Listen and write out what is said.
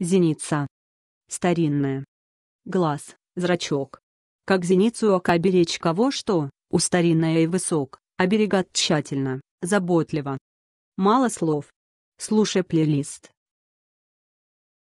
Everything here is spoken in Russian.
Зеница. Старинная. Глаз, зрачок. Как зеницу ока беречь кого что, у старинная и высок, оберегат тщательно, заботливо. Мало слов. Слушай плейлист.